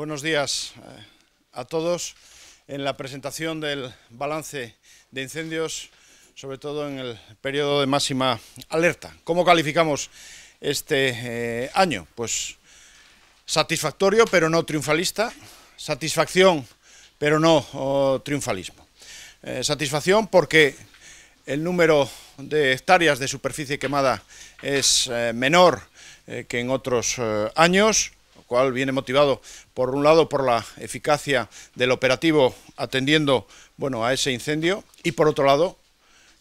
Buenos días eh, a todos. En la presentación del balance de incendios, sobre todo en el periodo de máxima alerta. ¿Cómo calificamos este eh, año? Pues satisfactorio, pero no triunfalista. Satisfacción, pero no oh, triunfalismo. Eh, satisfacción porque el número de hectáreas de superficie quemada es menor que en otros años cual viene motivado por un lado por la eficacia del operativo atendiendo bueno, a ese incendio y por otro lado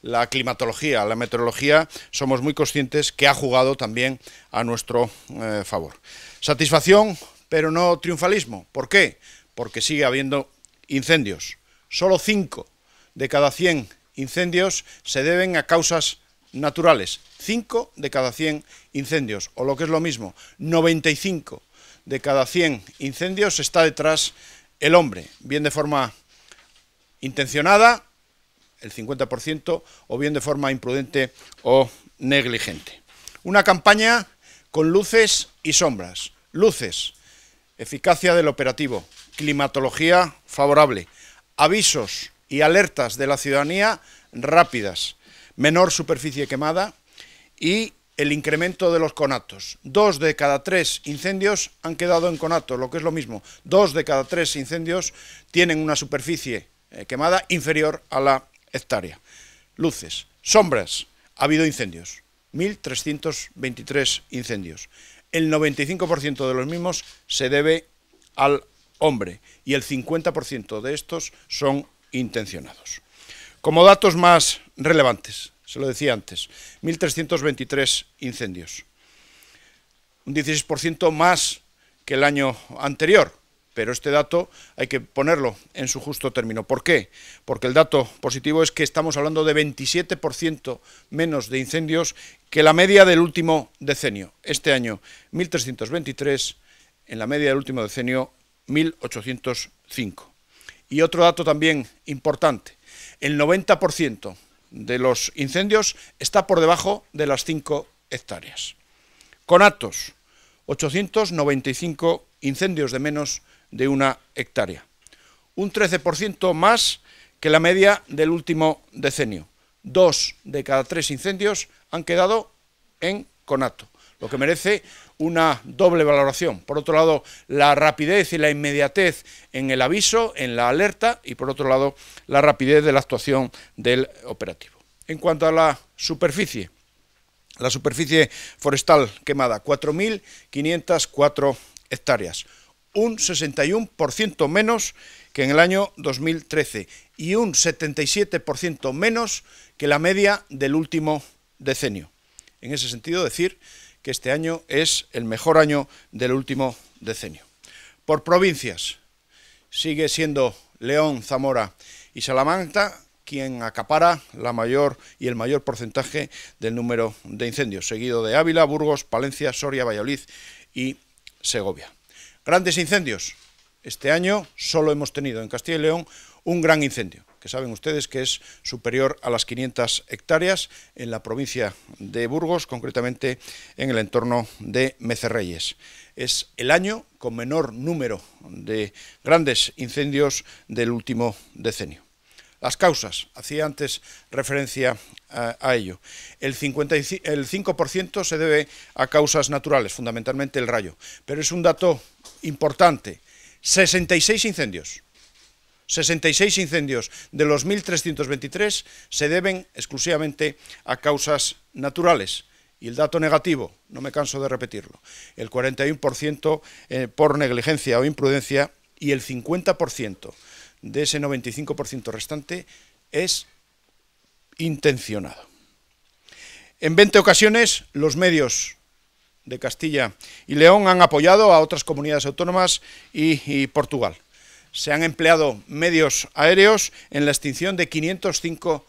la climatología, la meteorología, somos muy conscientes que ha jugado también a nuestro eh, favor. Satisfacción, pero no triunfalismo. ¿Por qué? Porque sigue habiendo incendios. Solo 5 de cada 100 incendios se deben a causas naturales. 5 de cada 100 incendios, o lo que es lo mismo, 95 de cada 100 incendios está detrás el hombre, bien de forma intencionada, el 50%, o bien de forma imprudente o negligente. Una campaña con luces y sombras. Luces, eficacia del operativo, climatología favorable, avisos y alertas de la ciudadanía rápidas, menor superficie quemada y el incremento de los conatos. Dos de cada tres incendios han quedado en conatos... lo que es lo mismo. Dos de cada tres incendios tienen una superficie eh, quemada inferior a la hectárea. Luces, sombras, ha habido incendios. 1.323 incendios. El 95% de los mismos se debe al hombre y el 50% de estos son intencionados. Como datos más relevantes, se lo decía antes, 1.323 incendios, un 16% más que el año anterior, pero este dato hay que ponerlo en su justo término. ¿Por qué? Porque el dato positivo es que estamos hablando de 27% menos de incendios que la media del último decenio. Este año 1.323, en la media del último decenio 1.805. Y otro dato también importante, el 90% de los incendios está por debajo de las 5 hectáreas. Conatos, 895 incendios de menos de una hectárea, un 13% más que la media del último decenio. Dos de cada tres incendios han quedado en conato lo que merece una doble valoración. Por otro lado, la rapidez y la inmediatez en el aviso, en la alerta y por otro lado, la rapidez de la actuación del operativo. En cuanto a la superficie, la superficie forestal quemada, 4.504 hectáreas, un 61% menos que en el año 2013 y un 77% menos que la media del último decenio. En ese sentido, decir este año es el mejor año del último decenio. Por provincias, sigue siendo León, Zamora y Salamanca quien acapara la mayor y el mayor porcentaje del número de incendios, seguido de Ávila, Burgos, Palencia, Soria, Valladolid y Segovia. Grandes incendios, este año solo hemos tenido en Castilla y León un gran incendio, que saben ustedes que es superior a las 500 hectáreas en la provincia de Burgos, concretamente en el entorno de Mecerreyes. Es el año con menor número de grandes incendios del último decenio. Las causas, hacía antes referencia a, ello. El, el 5% se debe a causas naturales, fundamentalmente el rayo, pero es un dato importante 66 incendios. 66 incendios de los 1.323 se deben exclusivamente a causas naturales. Y el dato negativo, no me canso de repetirlo, el 41% eh, por negligencia o imprudencia y el 50% de ese 95% restante es intencionado. En 20 ocasiones los medios de Castilla y León han apoyado a otras comunidades autónomas y, Portugal. Se han empleado medios aéreos en la extinción de 505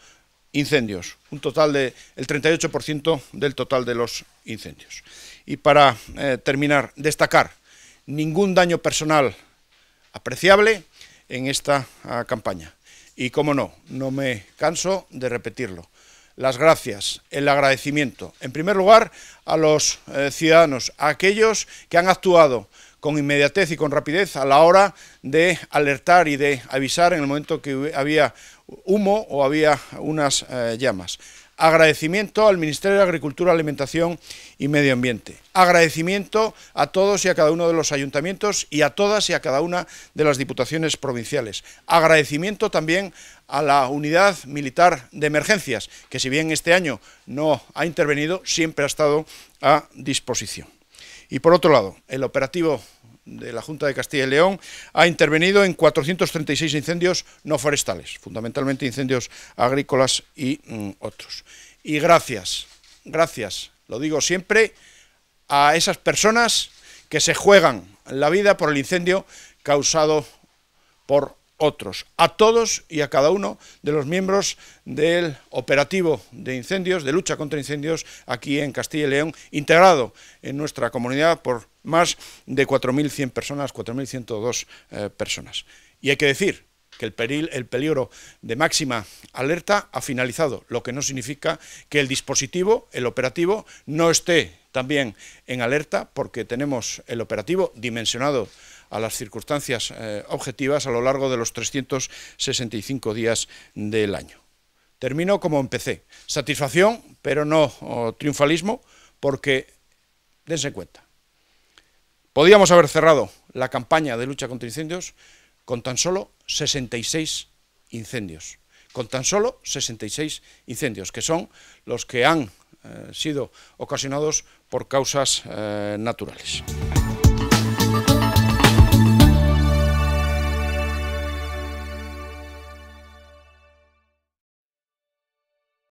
incendios, un total del 38% del total de los incendios. Y para eh, terminar, destacar ningún daño personal apreciable en esta ah, campaña. Y como no, no me canso de repetirlo las gracias, el agradecimiento, en primer lugar, a los eh, ciudadanos, a aquellos que han actuado con inmediatez y con rapidez a la hora de alertar y de avisar en el momento que había humo o había unas eh, llamas. Agradecimiento al Ministerio de Agricultura, Alimentación y Medio Ambiente. Agradecimiento a todos y a cada uno de los ayuntamientos y a todas y a cada una de las diputaciones provinciales. Agradecimiento también a la unidad militar de emergencias, que si bien este año no ha intervenido, siempre ha estado a disposición. Y por otro lado, el operativo de la Junta de Castilla y León ha intervenido en 436 incendios no forestales, fundamentalmente incendios agrícolas y mm, otros. Y gracias, gracias, lo digo siempre, a esas personas que se juegan la vida por el incendio causado por otros, a todos y a cada uno de los miembros del operativo de incendios, de lucha contra incendios aquí en Castilla y León, integrado en nuestra comunidad por más de 4.100 personas, 4.102 eh, personas. Y hay que decir que el, peligro de máxima alerta ha finalizado, lo que no significa que el dispositivo, el operativo, no esté también en alerta, porque tenemos el operativo dimensionado a las circunstancias eh, objetivas a lo largo de los 365 días del año. Termino como empecé. Satisfacción, pero no triunfalismo, porque dense cuenta, Podríamos haber cerrado la campaña de lucha contra incendios con tan solo 66 incendios, con tan solo 66 incendios, que son los que han eh, sido ocasionados por causas eh, naturales.